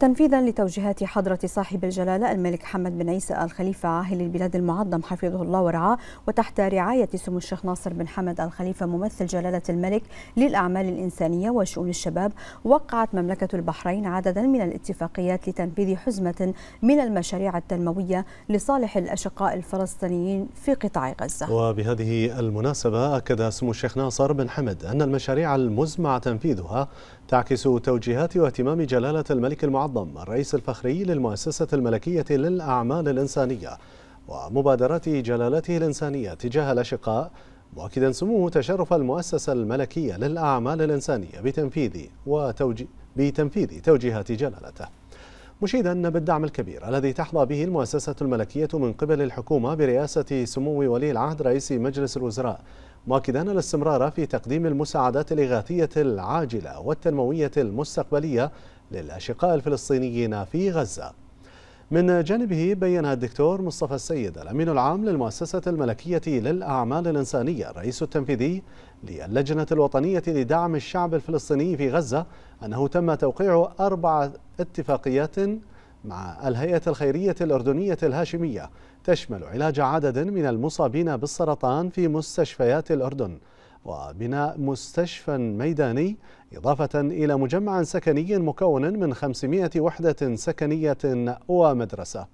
تنفيذا لتوجيهات حضرة صاحب الجلالة الملك حمد بن عيسى الخليفة عاهل البلاد المعظم حفظه الله ورعاه وتحت رعاية سمو الشيخ ناصر بن حمد الخليفة ممثل جلالة الملك للأعمال الإنسانية وشؤون الشباب وقعت مملكة البحرين عددا من الاتفاقيات لتنفيذ حزمة من المشاريع التنموية لصالح الأشقاء الفلسطينيين في قطاع غزة وبهذه المناسبة أكد سمو الشيخ ناصر بن حمد أن المشاريع المزمع تنفيذها تعكس توجيهات واهتمام جلالة الملك المعظم المعظم الرئيس الفخري للمؤسسة الملكية للأعمال الإنسانية ومبادرات جلالته الإنسانية تجاه الأشقاء مؤكدا سموه تشرف المؤسسة الملكية للأعمال الإنسانية بتنفيذ وتوجيه بتنفيذ توجيهات جلالته مشيدا بالدعم الكبير الذي تحظى به المؤسسة الملكية من قبل الحكومة برئاسة سمو ولي العهد رئيس مجلس الوزراء مؤكدا الاستمرار في تقديم المساعدات الإغاثية العاجلة والتنموية المستقبلية للأشقاء الفلسطينيين في غزة من جانبه بين الدكتور مصطفى السيد الأمين العام للمؤسسة الملكية للأعمال الإنسانية الرئيس التنفيذي للجنة الوطنية لدعم الشعب الفلسطيني في غزة أنه تم توقيع أربع اتفاقيات مع الهيئة الخيرية الأردنية الهاشمية تشمل علاج عدد من المصابين بالسرطان في مستشفيات الأردن وبناء مستشفى ميداني إضافة إلى مجمع سكني مكون من 500 وحدة سكنية ومدرسة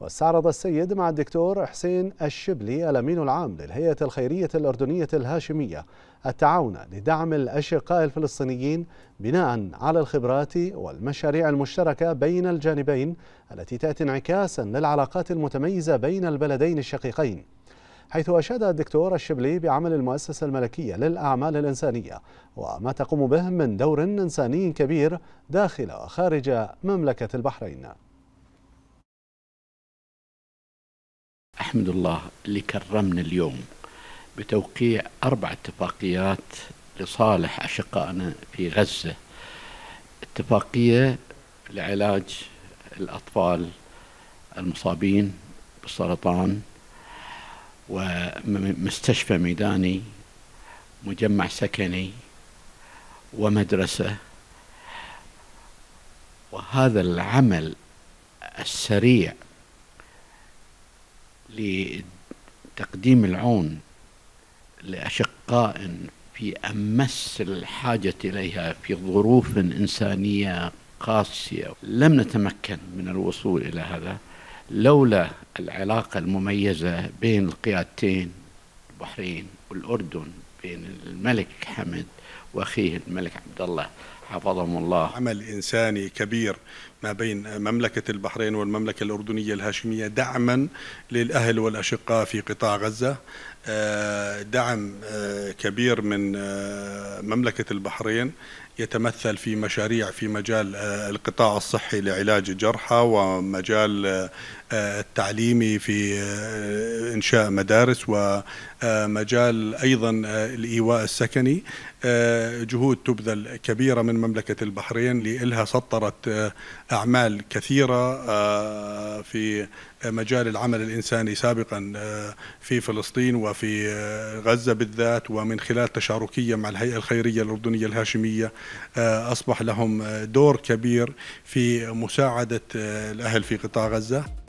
واستعرض السيد مع الدكتور حسين الشبلي الأمين العام للهيئة الخيرية الأردنية الهاشمية التعاون لدعم الأشقاء الفلسطينيين بناء على الخبرات والمشاريع المشتركة بين الجانبين التي تأتي انعكاسا للعلاقات المتميزة بين البلدين الشقيقين حيث أشاد الدكتور الشبلي بعمل المؤسسة الملكية للأعمال الإنسانية وما تقوم به من دور إنساني كبير داخل وخارج مملكة البحرين أحمد الله اللي كرمنا اليوم بتوقيع أربع اتفاقيات لصالح أشقائنا في غزة اتفاقية لعلاج الأطفال المصابين بالسرطان ومستشفى ميداني مجمع سكني ومدرسة وهذا العمل السريع لتقديم العون لأشقاء في أمس الحاجة إليها في ظروف إنسانية قاسية لم نتمكن من الوصول إلى هذا لولا العلاقة المميزة بين القيادتين البحرين والأردن بين الملك حمد واخيه الملك عبد الله حفظهم الله عمل إنساني كبير ما بين مملكة البحرين والمملكة الأردنية الهاشمية دعما للأهل والأشقاء في قطاع غزة آه، دعم آه، كبير من آه، مملكة البحرين يتمثل في مشاريع في مجال القطاع الصحي لعلاج الجرحى ومجال التعليمي في إنشاء مدارس ومجال أيضا الإيواء السكني جهود تبذل كبيرة من مملكة البحرين لإلها سطرت آه، أعمال كثيرة آه، في مجال العمل الإنساني سابقا آه، في فلسطين وفي غزة بالذات ومن خلال تشاركية مع الهيئة الخيرية الأردنية الهاشمية أصبح لهم دور كبير في مساعدة الأهل في قطاع غزة